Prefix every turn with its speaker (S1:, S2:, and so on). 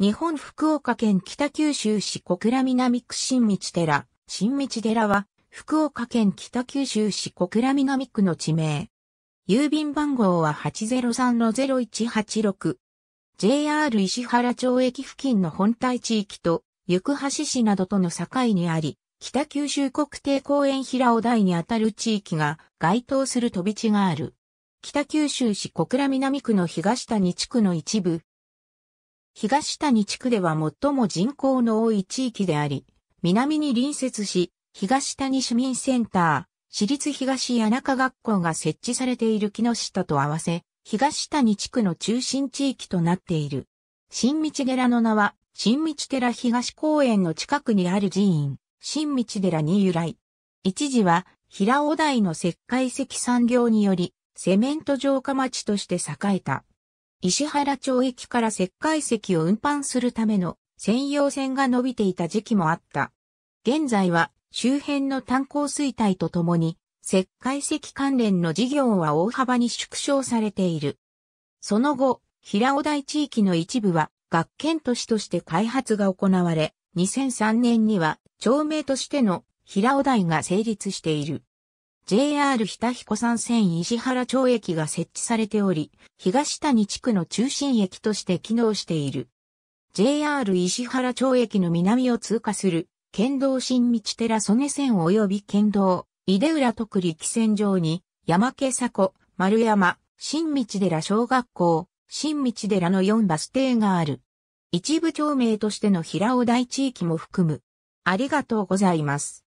S1: 日本福岡県北九州市小倉南区新道寺。新道寺は、福岡県北九州市小倉南区の地名。郵便番号は803-0186。JR 石原町駅付近の本体地域と、行橋市などとの境にあり、北九州国定公園平尾台にあたる地域が該当する飛び地がある。北九州市小倉南区の東谷地区の一部、東谷地区では最も人口の多い地域であり、南に隣接し、東谷市民センター、市立東谷中学校が設置されている木下と合わせ、東谷地区の中心地域となっている。新道寺の名は、新道寺東公園の近くにある寺院、新道寺に由来。一時は、平尾台の石灰石産業により、セメント城下町として栄えた。石原町駅から石灰石を運搬するための専用線が伸びていた時期もあった。現在は周辺の炭鉱衰退とともに石灰石関連の事業は大幅に縮小されている。その後、平尾台地域の一部は学研都市として開発が行われ、2003年には町名としての平尾台が成立している。JR 日田彦山線石原町駅が設置されており、東谷地区の中心駅として機能している。JR 石原町駅の南を通過する、県道新道寺曽根線及び県道、井出浦徳力線上に、山家迫、丸山、新道寺小学校、新道寺の4バス停がある。一部町名としての平尾台地域も含む。ありがとうございます。